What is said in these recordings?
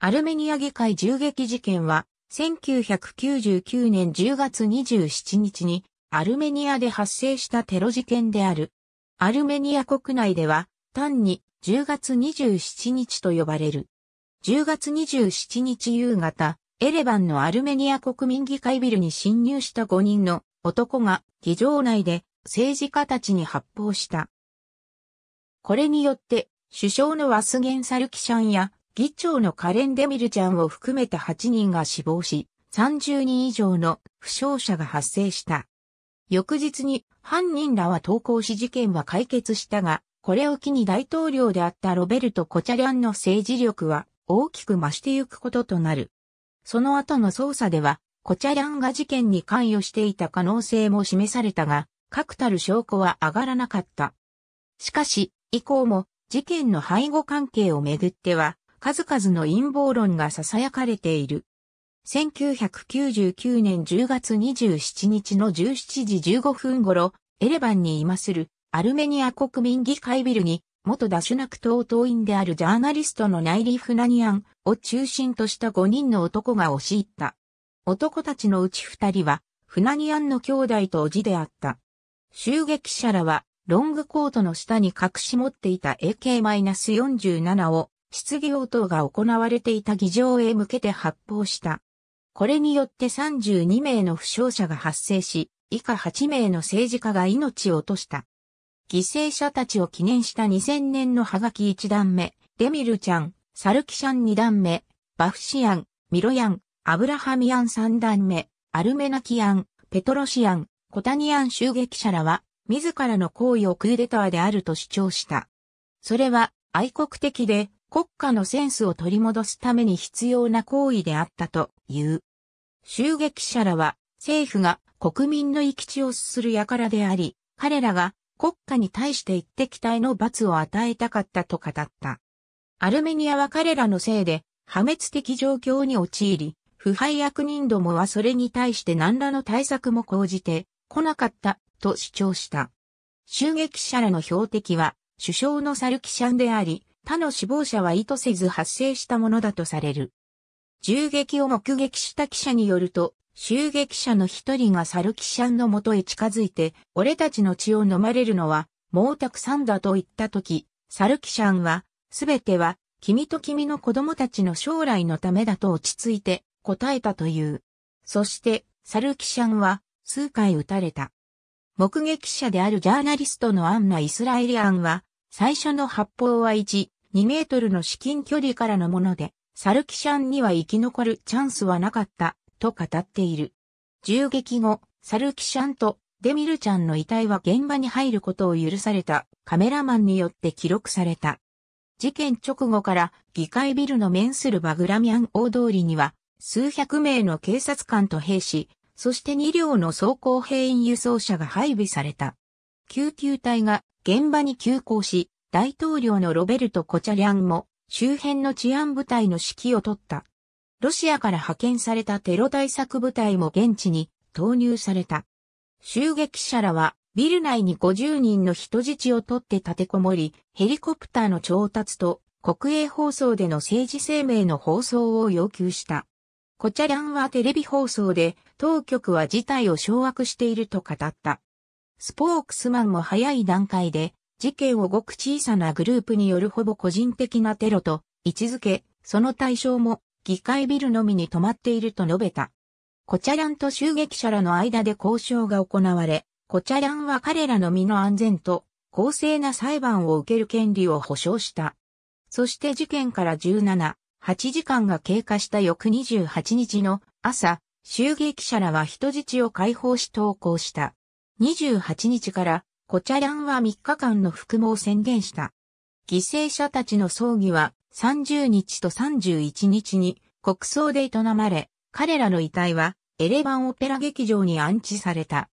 アルメニア議会銃撃事件は、1999年10月27日に、アルメニアで発生したテロ事件である。アルメニア国内では、単に10月27日と呼ばれる。10月27日夕方、エレバンのアルメニア国民議会ビルに侵入した5人の男が議場内で政治家たちに発砲した。これによって、首相のワスゲン・サルキシャンや議長のカレン・デミルちゃんを含めた8人が死亡し、30人以上の負傷者が発生した。翌日に犯人らは投稿し事件は解決したが、これを機に大統領であったロベルト・コチャリャンの政治力は大きく増してゆくこととなる。その後の捜査では、コチャリャンが事件に関与していた可能性も示されたが、確たる証拠は上がらなかった。しかし、以降も事件の背後関係をめぐっては、数々の陰謀論が囁かれている。1999年10月27日の17時15分頃、エレバンにいまするアルメニア国民議会ビルに、元ダシュナク党党員であるジャーナリストのナイリフナニアンを中心とした5人の男が押し入った。男たちのうち2人は、フナニアンの兄弟とおじであった。襲撃者らは、ロングコートの下に隠し持っていた AK-47 を質疑応答が行われていた議場へ向けて発砲した。これによって32名の負傷者が発生し、以下8名の政治家が命を落とした。犠牲者たちを記念した2000年のハガキ1段目、デミルちゃん、サルキシャン2段目、バフシアン、ミロヤン、アブラハミアン3段目、アルメナキアン、ペトロシアン、コタニアン襲撃者らは、自らの行為をクーデターであると主張した。それは愛国的で国家のセンスを取り戻すために必要な行為であったという。襲撃者らは政府が国民の生き地をする輩であり、彼らが国家に対して一滴体の罰を与えたかったと語った。アルメニアは彼らのせいで破滅的状況に陥り、腐敗役人どもはそれに対して何らの対策も講じて来なかったと主張した。襲撃者らの標的は首相のサルキシャンであり、他の死亡者は意図せず発生したものだとされる。銃撃を目撃した記者によると、襲撃者の一人がサルキシャンの元へ近づいて、俺たちの血を飲まれるのは、毛沢さんだと言ったとき、サルキシャンは、すべては、君と君の子供たちの将来のためだと落ち着いて答えたという。そして、サルキシャンは、数回撃たれた。目撃者であるジャーナリストのアンナ・イスラエリアンは、最初の発砲は1、2メートルの至近距離からのもので、サルキシャンには生き残るチャンスはなかった、と語っている。銃撃後、サルキシャンとデミルちゃんの遺体は現場に入ることを許されたカメラマンによって記録された。事件直後から議会ビルの面するバグラミアン大通りには数百名の警察官と兵士、そして2両の装甲兵員輸送車が配備された。救急隊が現場に急行し、大統領のロベルト・コチャリャンも周辺の治安部隊の指揮を取った。ロシアから派遣されたテロ対策部隊も現地に投入された。襲撃者らはビル内に50人の人質を取って立てこもり、ヘリコプターの調達と国営放送での政治声明の放送を要求した。コチャリャンはテレビ放送で当局は事態を掌握していると語った。スポークスマンも早い段階で事件をごく小さなグループによるほぼ個人的なテロと位置づけ、その対象も議会ビルのみに止まっていると述べた。コチャランと襲撃者らの間で交渉が行われ、コチャランは彼らの身の安全と公正な裁判を受ける権利を保障した。そして事件から17、8時間が経過した翌28日の朝、襲撃者らは人質を解放し投降した。28日からコチャランは3日間の服務を宣言した。犠牲者たちの葬儀は30日と31日に国葬で営まれ、彼らの遺体はエレバンオペラ劇場に安置された。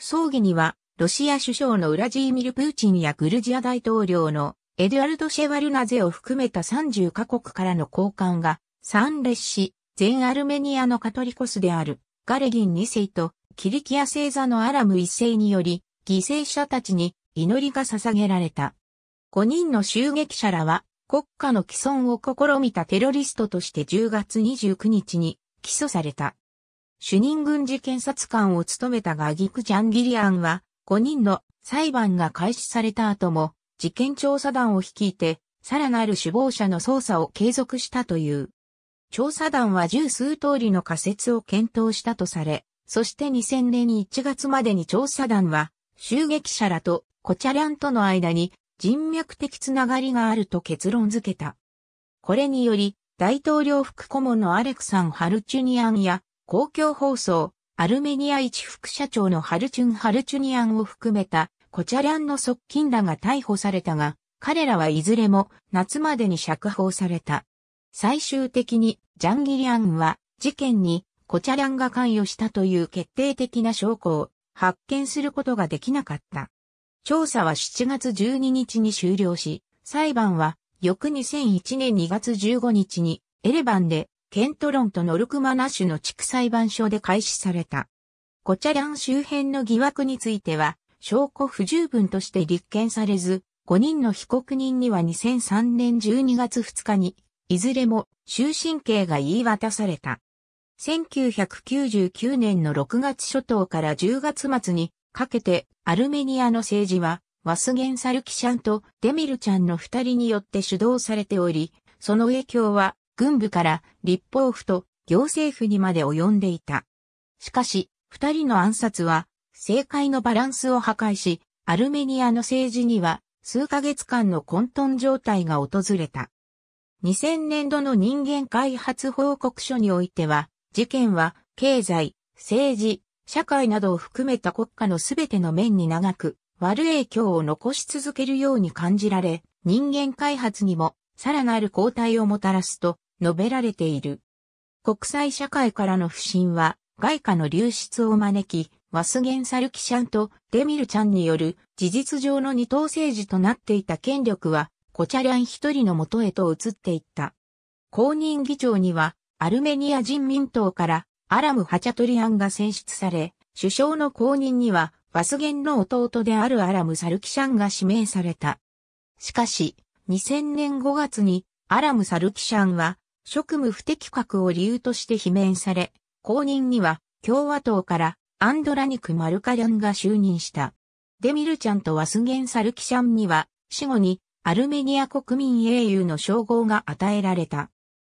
葬儀にはロシア首相のウラジーミル・プーチンやグルジア大統領のエドゥアルド・シェワルナゼを含めた30カ国からの高官が参列し、全アルメニアのカトリコスであるガレギン2世とキリキア星座のアラム1世により犠牲者たちに祈りが捧げられた。5人の襲撃者らは国家の既存を試みたテロリストとして10月29日に起訴された。主任軍事検察官を務めたガギク・ジャンギリアンは5人の裁判が開始された後も事件調査団を率いてさらなる首謀者の捜査を継続したという。調査団は十数通りの仮説を検討したとされ、そして2000年1月までに調査団は襲撃者らとコチャリャンとの間に人脈的つながりがあると結論付けた。これにより、大統領副顧問のアレクサン・ハルチュニアンや、公共放送、アルメニア一副社長のハルチュン・ハルチュニアンを含めた、コチャリャンの側近らが逮捕されたが、彼らはいずれも夏までに釈放された。最終的にジャンギリアンは事件にコチャリャンが関与したという決定的な証拠を発見することができなかった。調査は7月12日に終了し、裁判は翌2001年2月15日にエレバンでケントロンとノルクマナッシュの地区裁判所で開始された。コチャリャン周辺の疑惑については証拠不十分として立件されず、5人の被告人には2003年12月2日にいずれも終身刑が言い渡された。1999年の6月初頭から10月末にかけてアルメニアの政治はワスゲン・サルキシャンとデミルちゃんの二人によって主導されており、その影響は軍部から立法府と行政府にまで及んでいた。しかし、二人の暗殺は政界のバランスを破壊し、アルメニアの政治には数ヶ月間の混沌状態が訪れた。2000年度の人間開発報告書においては、事件は、経済、政治、社会などを含めた国家のすべての面に長く、悪影響を残し続けるように感じられ、人間開発にも、さらなる後退をもたらすと、述べられている。国際社会からの不信は、外貨の流出を招き、ワスゲンサルキシャンとデミルちゃんによる事実上の二党政治となっていた権力は、コチャリャン一人のもとへと移っていった。公認議長には、アルメニア人民党からアラム・ハチャトリアンが選出され、首相の後任にはバスゲンの弟であるアラム・サルキシャンが指名された。しかし、2000年5月にアラム・サルキシャンは職務不適格を理由として罷免され、後任には共和党からアンドラニク・マルカリャンが就任した。デミルちゃんとワスゲン・サルキシャンには死後にアルメニア国民英雄の称号が与えられた。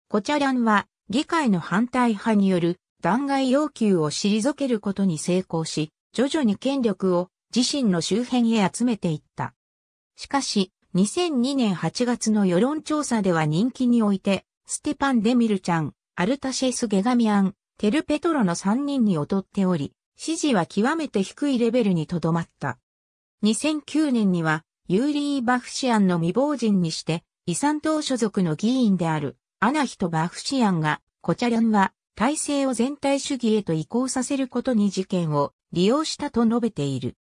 コチャリャンは議会の反対派による弾劾要求を退けることに成功し、徐々に権力を自身の周辺へ集めていった。しかし、2002年8月の世論調査では人気において、ステパン・デミルちゃん、アルタシェス・ゲガミアン、テルペトロの3人に劣っており、支持は極めて低いレベルにとどまった。2009年には、ユーリー・バフシアンの未亡人にして、遺産党所属の議員であるアナヒとバフシアンが、コチャリャンは、体制を全体主義へと移行させることに事件を利用したと述べている。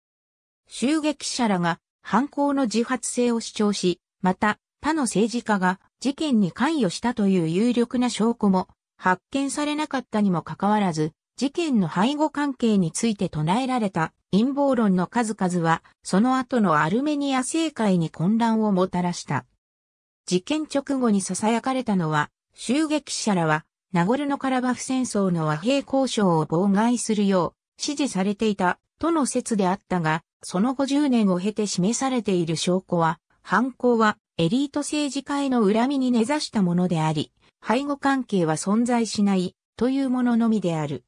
襲撃者らが犯行の自発性を主張し、また、他の政治家が事件に関与したという有力な証拠も発見されなかったにもかかわらず、事件の背後関係について唱えられた陰謀論の数々は、その後のアルメニア政界に混乱をもたらした。事件直後に囁かれたのは、襲撃者らは、ナゴルノカラバフ戦争の和平交渉を妨害するよう指示されていたとの説であったが、その後0年を経て示されている証拠は、犯行はエリート政治家への恨みに根ざしたものであり、背後関係は存在しないというもののみである。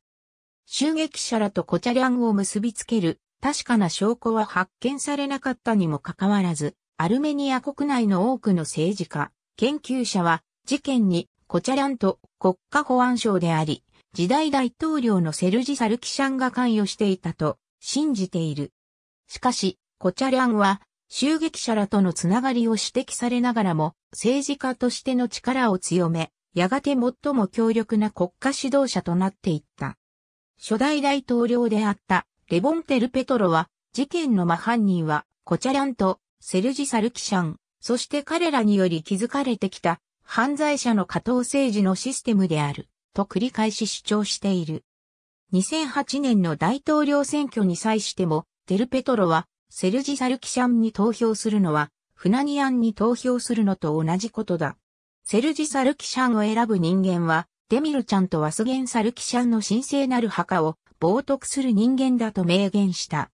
襲撃者らとコチャリャンを結びつける確かな証拠は発見されなかったにもかかわらず、アルメニア国内の多くの政治家、研究者は事件にコチャラント国家保安省であり、時代大統領のセルジ・サルキシャンが関与していたと信じている。しかし、コチャリャンは襲撃者らとのつながりを指摘されながらも政治家としての力を強め、やがて最も強力な国家指導者となっていった。初代大統領であったレボンテル・ペトロは事件の真犯人はコチャリャンとセルジ・サルキシャン、そして彼らにより築かれてきた犯罪者の加藤政治のシステムである、と繰り返し主張している。2008年の大統領選挙に際しても、デルペトロは、セルジ・サルキシャンに投票するのは、フナニアンに投票するのと同じことだ。セルジ・サルキシャンを選ぶ人間は、デミルちゃんとワスゲン・サルキシャンの神聖なる墓を冒涜する人間だと明言した。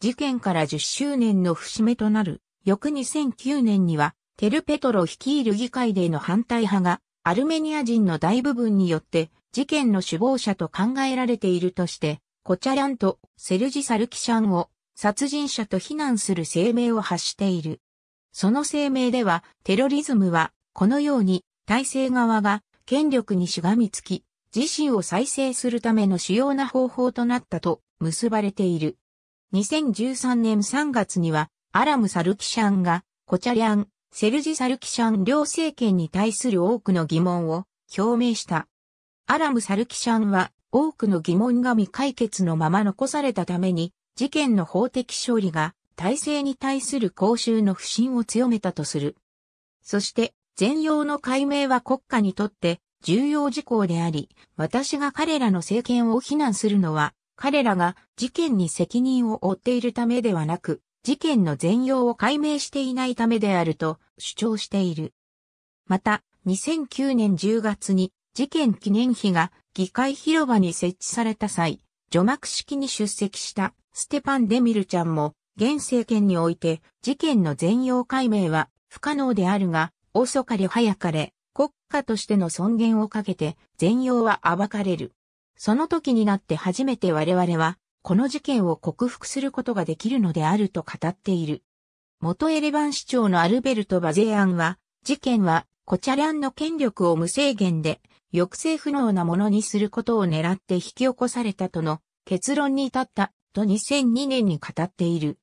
事件から10周年の節目となる、翌2009年には、テルペトロ率いる議会での反対派が、アルメニア人の大部分によって、事件の首謀者と考えられているとして、コチャリャンとセルジ・サルキシャンを殺人者と非難する声明を発している。その声明では、テロリズムは、このように、体制側が権力にしがみつき、自身を再生するための主要な方法となったと結ばれている。2013年3月には、アラム・サルキシャンが、コチャリャン、セルジ・サルキシャン両政権に対する多くの疑問を表明した。アラム・サルキシャンは多くの疑問が未解決のまま残されたために、事件の法的勝利が体制に対する公衆の不信を強めたとする。そして、全容の解明は国家にとって重要事項であり、私が彼らの政権を非難するのは、彼らが事件に責任を負っているためではなく、事件の全容を解明していないためであると主張している。また、2009年10月に事件記念碑が議会広場に設置された際、除幕式に出席したステパン・デミルちゃんも、現政権において事件の全容解明は不可能であるが、遅かれ早かれ、国家としての尊厳をかけて全容は暴かれる。その時になって初めて我々はこの事件を克服することができるのであると語っている。元エレバン市長のアルベルト・バゼアンは、事件はコチャリャンの権力を無制限で抑制不能なものにすることを狙って引き起こされたとの結論に至ったと2002年に語っている。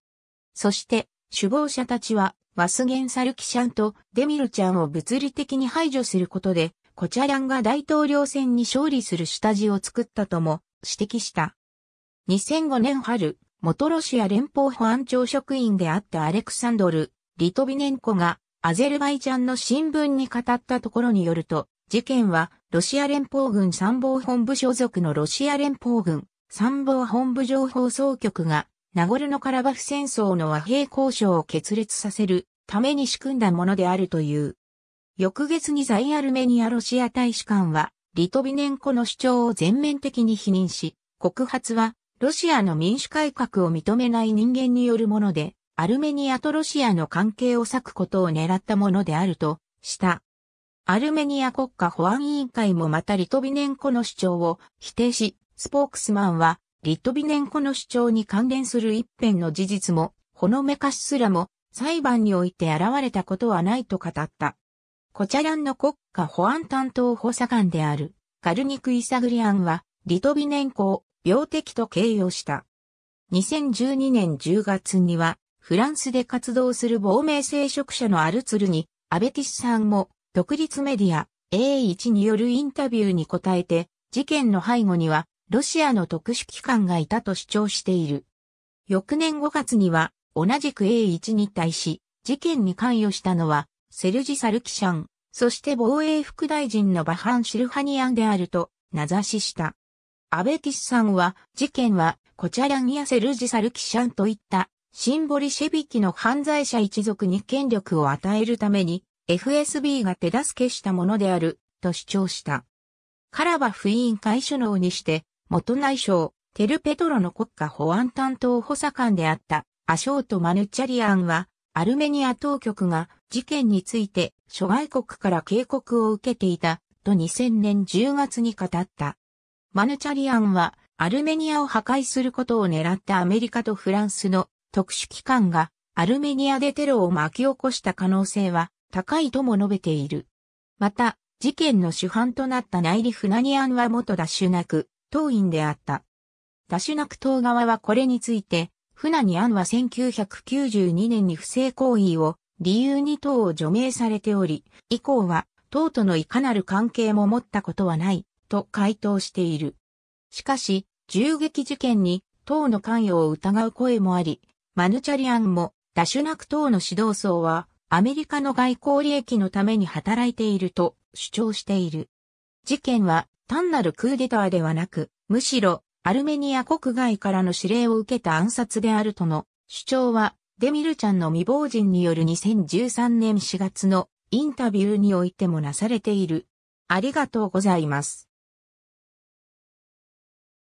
そして首謀者たちはワスゲン・サルキシャンとデミルちゃんを物理的に排除することでコチャリャンが大統領選に勝利する下地を作ったとも指摘した。2005年春、元ロシア連邦保安庁職員であったアレクサンドル・リトビネンコがアゼルバイジャンの新聞に語ったところによると、事件はロシア連邦軍参謀本部所属のロシア連邦軍参謀本部情報総局がナゴルノカラバフ戦争の和平交渉を決裂させるために仕組んだものであるという。翌月に在アルメニアロシア大使館はリトビネンコの主張を全面的に否認し、告発はロシアの民主改革を認めない人間によるもので、アルメニアとロシアの関係を割くことを狙ったものであると、した。アルメニア国家保安委員会もまたリトビネンコの主張を否定し、スポークスマンは、リトビネンコの主張に関連する一辺の事実も、ほのめかしすらも、裁判において現れたことはないと語った。コチャンの国家保安担当補佐官である、カルニク・イサグリアンは、リトビネンコを病的と形容した。2012年10月には、フランスで活動する亡命聖職者のアルツルに、アベティスさんも、独立メディア A1 によるインタビューに答えて、事件の背後には、ロシアの特殊機関がいたと主張している。翌年5月には、同じく A1 に対し、事件に関与したのは、セルジ・サルキシャン、そして防衛副大臣のバハン・シルハニアンであると、名指しした。アベキスさんは、事件は、コチャランやセルジ・サルキシャンといった、シンボリシェビキの犯罪者一族に権力を与えるために、FSB が手助けしたものである、と主張した。カラバフ委員会首脳にして、元内相、テルペトロの国家保安担当補佐官であった、アショート・マヌチャリアンは、アルメニア当局が事件について諸外国から警告を受けていた、と2000年10月に語った。マヌチャリアンはアルメニアを破壊することを狙ったアメリカとフランスの特殊機関がアルメニアでテロを巻き起こした可能性は高いとも述べている。また、事件の主犯となったナイリ・フナニアンは元ダシュナク党員であった。ダシュナク党側はこれについて、フナニアンは1992年に不正行為を理由に党を除名されており、以降は党とのいかなる関係も持ったことはないと回答している。しかし、銃撃事件に党の関与を疑う声もあり、マヌチャリアンもダシュナク党の指導層はアメリカの外交利益のために働いていると主張している。事件は単なるクーデターではなく、むしろアルメニア国外からの指令を受けた暗殺であるとの主張はデミルちゃんの未亡人による2013年4月のインタビューにおいてもなされている。ありがとうございます。